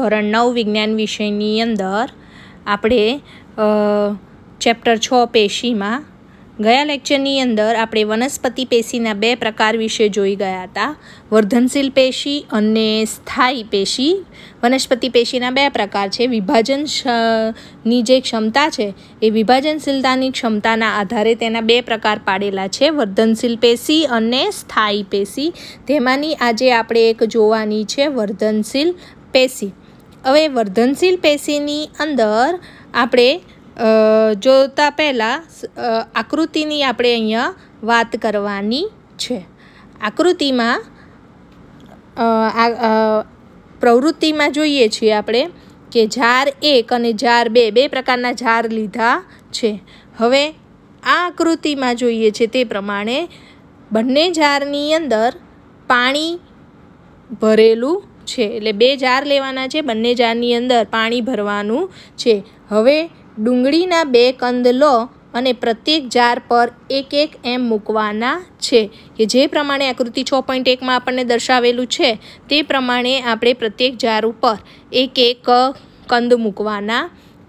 ધોરણ નવ વિજ્ઞાન વિષયની અંદર આપણે ચેપ્ટર છ પેશીમાં ગયા લેક્ચરની અંદર આપણે વનસ્પતિ પેશીના બે પ્રકાર વિશે જોઈ ગયા હતા વર્ધનશીલ પેશી અને સ્થાયી પેશી વનસ્પતિ પેશીના બે પ્રકાર છે વિભાજન ની જે ક્ષમતા છે એ વિભાજનશીલતાની ક્ષમતાના આધારે તેના બે પ્રકાર પાડેલા છે વર્ધનશીલ પેશી અને સ્થાયી પેશી તેમાંની આજે આપણે એક જોવાની છે વર્ધનશીલ પેશી હવે વર્ધનશીલ પેશીની અંદર આપણે જોતા પહેલાં આકૃતિની આપણે અહીંયા વાત કરવાની છે આકૃતિમાં પ્રવૃત્તિમાં જોઈએ છીએ આપણે કે ઝાર એક અને ઝાર બે બે પ્રકારના ઝાર લીધા છે હવે આ આકૃતિમાં જોઈએ છે તે પ્રમાણે બંને ઝારની અંદર પાણી ભરેલું છે એટલે બે જાર લેવાના છે બંને જારની અંદર પાણી ભરવાનું છે હવે ડુંગળીના બે કંદ લો અને પ્રત્યેક જાર પર એક એક એમ મૂકવાના છે કે જે પ્રમાણે આકૃતિ છ પોઈન્ટ એકમાં આપણને દર્શાવેલું છે તે પ્રમાણે આપણે પ્રત્યેક જાર ઉપર એક એક કંદ મૂકવાના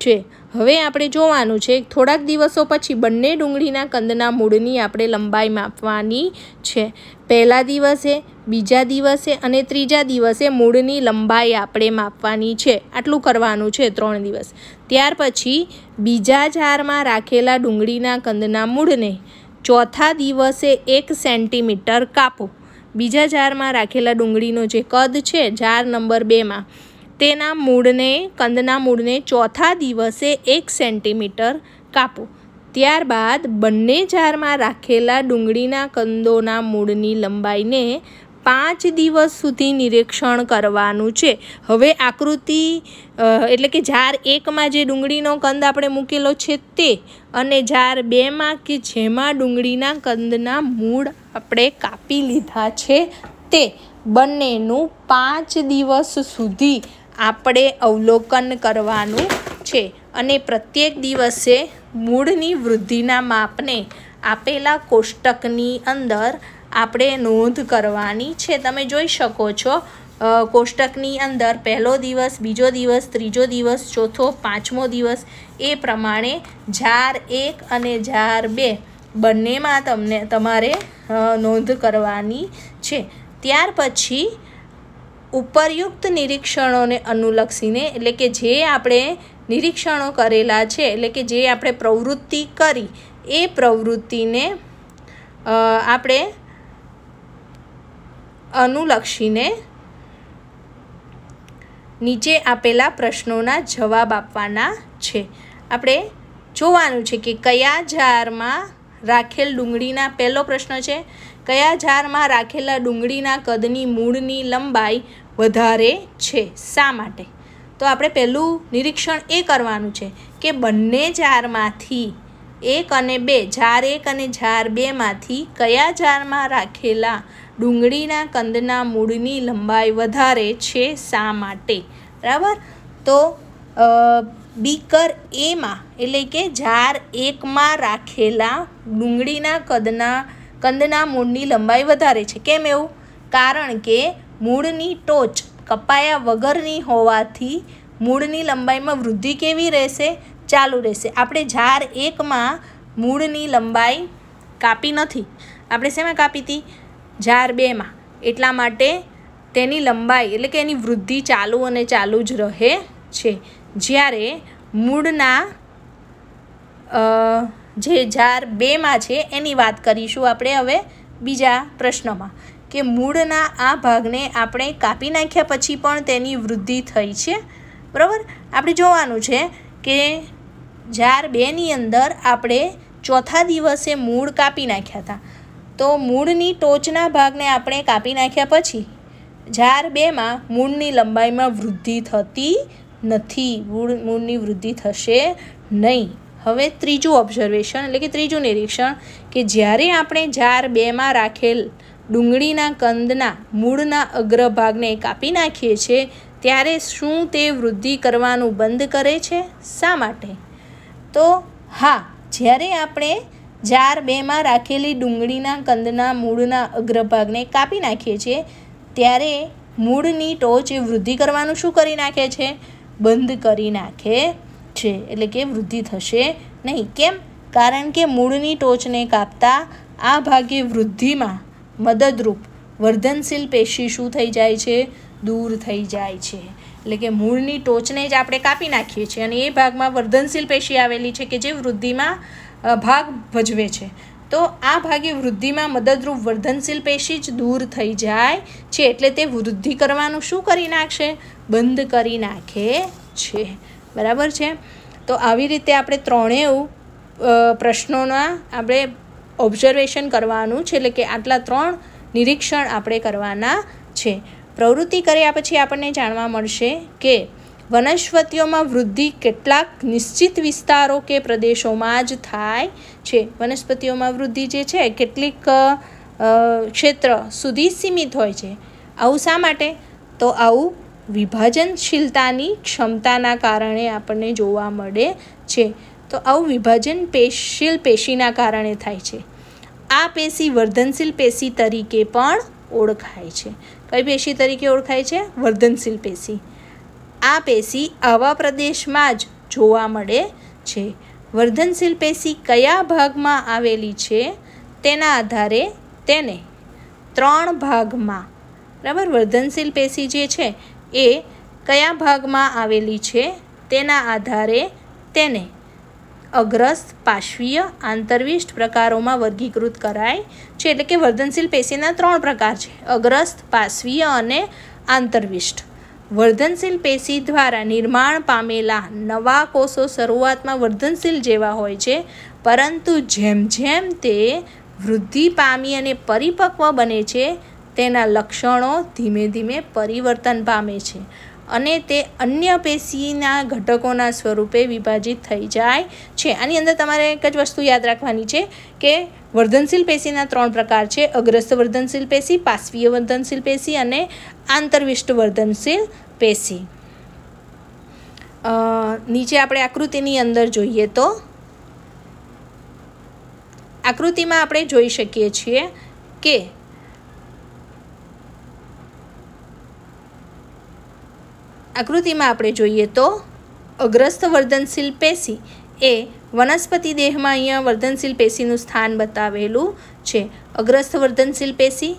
છે હવે આપણે જોવાનું છે થોડાક દિવસો પછી બંને ડુંગળીના કંદના મૂળની આપણે લંબાઈ માપવાની છે પહેલા દિવસે બીજા દિવસે અને ત્રીજા દિવસે મૂળની લંબાઈ આપણે માપવાની છે આટલું કરવાનું છે ત્રણ દિવસ ત્યાર પછી બીજા ઝારમાં રાખેલા ડુંગળીના કંદના મૂળને ચોથા દિવસે એક સેન્ટીમીટર કાપો બીજા ઝારમાં રાખેલા ડુંગળીનો જે કદ છે જાર નંબર બેમાં તેના મૂળને કંદના મૂળને ચોથા દિવસે એક સેન્ટીમીટર કાપો ત્યારબાદ બંને જારમાં રાખેલા ડુંગળીના કંદોના મૂળની લંબાઈને પાંચ દિવસ સુધી નિરીક્ષણ કરવાનું છે હવે આકૃતિ એટલે કે ઝાર એકમાં જે ડુંગળીનો કંદ આપણે મૂકેલો છે તે અને ઝાર બેમાં કે જેમાં ડુંગળીના કંદના મૂળ આપણે કાપી લીધા છે તે બંનેનું પાંચ દિવસ સુધી આપણે અવલોકન કરવાનું છે અને પ્રત્યેક દિવસે મૂળની વૃદ્ધિના માપને આપેલા કોષ્ટકની અંદર આપણે નોંધ કરવાની છે તમે જોઈ શકો છો કોષ્ટકની અંદર પહેલો દિવસ બીજો દિવસ ત્રીજો દિવસ ચોથો પાંચમો દિવસ એ પ્રમાણે ઝાર એક અને ઝાર બે બંનેમાં તમને તમારે નોંધ કરવાની છે ત્યાર પછી ઉપરયુક્ત નિરીક્ષણોને અનુલક્ષીને એટલે કે જે આપણે નિરીક્ષણો કરેલા છે એટલે કે જે આપણે પ્રવૃત્તિ કરી એ પ્રવૃત્તિને આપણે અનુલક્ષીને નીચે આપેલા પ્રશ્નોના જવાબ આપવાના છે આપણે જોવાનું છે કે કયા જારમાં રાખેલ ડુંગળીના પહેલો પ્રશ્ન છે કયા જારમાં રાખેલા ડુંગળીના કદની મૂળની લંબાઈ વધારે છે શા માટે તો આપણે પહેલું નિરીક્ષણ એ કરવાનું છે કે બંને જારમાંથી એક અને બે જાર એક અને જાર બેમાંથી કયા જારમાં રાખેલા ડુંગળીના કંદના મૂળની લંબાઈ વધારે છે શા માટે બરાબર તો બીકર એમાં એટલે કે ઝાર એકમાં રાખેલા ડુંગળીના કદના કંદના મૂળની લંબાઈ વધારે છે કેમ એવું કારણ કે મૂળની ટોચ કપાયા વગરની હોવાથી મૂળની લંબાઈમાં વૃદ્ધિ કેવી રહેશે ચાલુ રહેશે આપણે ઝાર એકમાં મૂળની લંબાઈ કાપી નથી આપણે શેમાં કાપી હતી જાર બેમાં એટલા માટે તેની લંબાઈ એટલે કે એની વૃદ્ધિ ચાલુ અને ચાલુ જ રહે છે જ્યારે મૂળના જે જાર બેમાં છે એની વાત કરીશું આપણે હવે બીજા પ્રશ્નમાં કે મૂળના આ ભાગને આપણે કાપી નાખ્યા પછી પણ તેની વૃદ્ધિ થઈ છે બરાબર આપણે જોવાનું છે કે જાર બેની અંદર આપણે ચોથા દિવસે મૂળ કાપી નાખ્યા હતા તો મૂળની ટોચના ભાગને આપણે કાપી નાખ્યા પછી ઝાર બેમાં મૂળની લંબાઈમાં વૃદ્ધિ થતી નથી મૂળ મૂળની વૃદ્ધિ થશે નહીં હવે ત્રીજું ઓબ્ઝર્વેશન એટલે કે ત્રીજું નિરીક્ષણ કે જ્યારે આપણે ઝાર બેમાં રાખેલ ડુંગળીના કંદના મૂળના અગ્રભાગને કાપી નાખીએ છીએ ત્યારે શું તે વૃદ્ધિ કરવાનું બંધ કરે છે શા માટે તો હા જ્યારે આપણે જાર બેમાં રાખેલી ડુંગળીના કંદના મૂળના અગ્રભાગને કાપી નાખીએ છીએ ત્યારે મૂળની ટોચ એ વૃદ્ધિ કરવાનું શું કરી નાખે છે બંધ કરી નાખે છે એટલે કે વૃદ્ધિ થશે નહીં કેમ કારણ કે મૂળની ટોચને કાપતા આ ભાગે વૃદ્ધિમાં મદદરૂપ વર્ધનશીલ પેશી શું થઈ જાય છે દૂર થઈ જાય છે એટલે કે મૂળની ટોચને જ આપણે કાપી નાખીએ છીએ અને એ ભાગમાં વર્ધનશીલ પેશી આવેલી છે કે જે વૃદ્ધિમાં ભાગ ભજવે છે તો આ ભાગે વૃદ્ધિમાં મદદરૂપ વર્ધનશીલ પેશી જ દૂર થઈ જાય છે એટલે તે વૃદ્ધિ કરવાનું શું કરી નાખશે બંધ કરી નાખે છે બરાબર છે તો આવી રીતે આપણે ત્રણેય પ્રશ્નોના આપણે ઓબ્ઝર્વેશન કરવાનું છે એટલે કે આટલા ત્રણ નિરીક્ષણ આપણે કરવાના છે પ્રવૃત્તિ કર્યા પછી આપણને જાણવા મળશે કે વનસ્પતિઓમાં વૃદ્ધિ કેટલાક નિશ્ચિત વિસ્તારો કે પ્રદેશોમાં જ થાય છે વનસ્પતિઓમાં વૃદ્ધિ જે છે કેટલીક ક્ષેત્ર સુધી સીમિત હોય છે આવું શા માટે તો આવું વિભાજનશીલતાની ક્ષમતાના કારણે આપણને જોવા મળે છે તો આવું વિભાજન પેશીલ પેશીના કારણે થાય છે આ પેશી વર્ધનશીલ પેશી તરીકે પણ ઓળખાય છે કઈ પેશી તરીકે ઓળખાય છે વર્ધનશીલ પેશી આ પેશી આવા પ્રદેશમાં જ જોવા મળે છે વર્ધનશીલ પેશી કયા ભાગમાં આવેલી છે તેના આધારે તેને ત્રણ ભાગમાં બરાબર વર્ધનશીલ પેશી જે છે એ કયા ભાગમાં આવેલી છે તેના આધારે તેને અગ્રસ્ત પાશ્વીય આંતરવિષ્ટ પ્રકારોમાં વર્ગીકૃત કરાય છે એટલે કે વર્ધનશીલ પેશીના ત્રણ પ્રકાર છે અગ્રસ્ત પાશ્વીય અને આંતરવિષ્ટ વર્ધનશીલ પેશી દ્વારા નિર્માણ પામેલા નવા કોષો શરૂઆતમાં વર્ધનશીલ જેવા હોય છે પરંતુ જેમ જેમ તે વૃદ્ધિ પામી અને પરિપક્વ બને છે તેના લક્ષણો ધીમે ધીમે પરિવર્તન પામે છે અને તે અન્ય પેશીના ઘટકોના સ્વરૂપે વિભાજિત થઈ જાય છે આની અંદર તમારે એક જ વસ્તુ યાદ રાખવાની છે કે વર્ધનશીલ પેશીના ત્રણ પ્રકાર છે અગ્રસ્ત વર્ધનશીલ પેશી પાશ્વીય વર્ધનશીલ પેશી અને આંતરવિષ્ટ વર્ધનશીલ પેશી નીચે આપણે આકૃતિની અંદર જોઈએ તો આકૃતિમાં આપણે જોઈ શકીએ છીએ કે આકૃતિમાં આપણે જોઈએ તો અગ્રસ્ત વર્ધનશીલ પેશી એ વનસ્પતિ દેહમાં અહીંયા વર્ધનશીલ પેશીનું સ્થાન બતાવેલું છે અગ્રસ્થ વર્ધનશીલ પેશી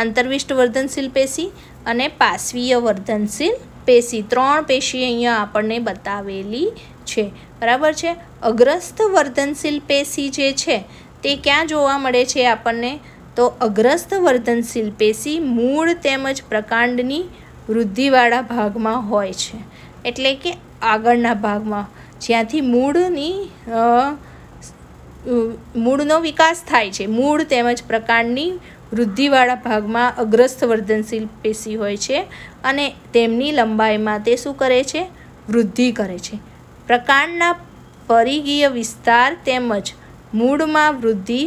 આંતરવિષ્ટ વર્ધનશીલ પેશી અને પાશ્વીય વર્ધનશીલ પેશી ત્રણ પેશી અહીંયા આપણને બતાવેલી છે બરાબર છે અગ્રસ્થ વર્ધનશીલ પેશી જે છે તે ક્યાં જોવા મળે છે આપણને તો અગ્રસ્થ વર્ધનશીલ પેશી મૂળ તેમજ પ્રકાંડની વૃદ્ધિવાળા ભાગમાં હોય છે એટલે કે આગળના ભાગમાં જ્યાંથી મૂળની મૂળનો વિકાસ થાય છે મૂળ તેમજ પ્રકાંડની વૃદ્ધિવાળા ભાગમાં અગ્રસ્થ વર્ધનશીલ પેશી હોય છે અને તેમની લંબાઈમાં તે શું કરે છે વૃદ્ધિ કરે છે પ્રકાંડના પરિગીય વિસ્તાર તેમજ મૂળમાં વૃદ્ધિ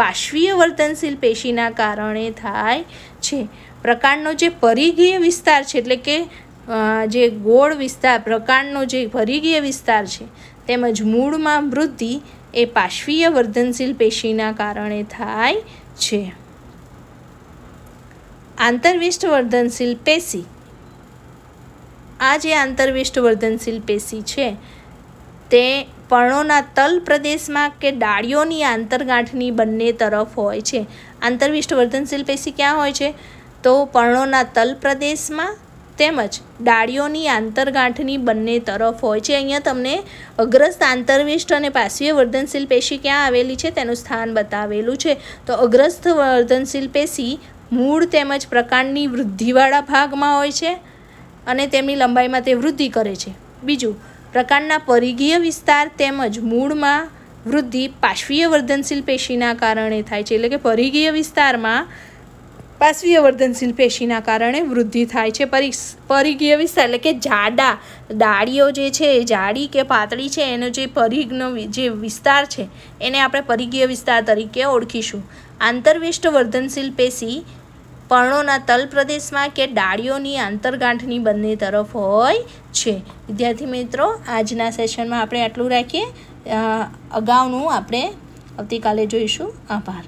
પાશ્વીય વર્ધનશીલ પેશીના કારણે થાય છે પ્રકાંડનો જે પરિગીય વિસ્તાર છે એટલે કે જે ગોળ વિસ્તાર પ્રકાંડનો જે ભરીગીય વિસ્તાર છે તેમજ મૂળમાં વૃદ્ધિ એ પાશ્વીય વર્ધનશીલ પેશીના કારણે થાય છે આંતરવિષ્ટ વર્ધનશીલ પેશી આ જે આંતરવિષ્ટ વર્ધનશીલ પેશી છે તે પર્ણોના તલ પ્રદેશમાં કે ડાળીઓની આંતરગાંઠની બંને તરફ હોય છે આંતરવિષ્ટ વર્ધનશીલ પેશી ક્યાં હોય છે તો પર્ણોના તલ પ્રદેશમાં તેમજ ડાળીઓની આંતરગાંઠની બંને તરફ હોય છે અહીંયા તમને અગ્રસ્થ આંતરવિષ્ઠ અને પાશ્વીય વર્ધનશીલ પેશી ક્યાં આવેલી છે તેનું સ્થાન બતાવેલું છે તો અગ્રસ્થ વર્ધનશીલ પેશી મૂળ તેમજ પ્રકાંડની વૃદ્ધિવાળા ભાગમાં હોય છે અને તેમની લંબાઈમાં તે વૃદ્ધિ કરે છે બીજું પ્રકાંડના પરિઘીય વિસ્તાર તેમજ મૂળમાં વૃદ્ધિ પાશ્વીય વર્ધનશીલ પેશીના કારણે થાય છે એટલે કે પરિઘીય વિસ્તારમાં પાશ્વીય વર્ધનશીલ પેશીના કારણે વૃદ્ધિ થાય છે પરિઘીય વિસ્તાર એટલે કે જાડા ડાળીઓ જે છે જાડી કે પાતળી છે એનો જે પરિઘનો જે વિસ્તાર છે એને આપણે પરિઘીય વિસ્તાર તરીકે ઓળખીશું આંતરવિષ્ટ વર્ધનશીલ પેશી પર્ણોના તલ પ્રદેશમાં કે ડાળીઓની આંતરગાંઠની બંને તરફ હોય છે વિદ્યાર્થી મિત્રો આજના સેશનમાં આપણે આટલું રાખીએ અગાઉનું આપણે આવતીકાલે જોઈશું આભાર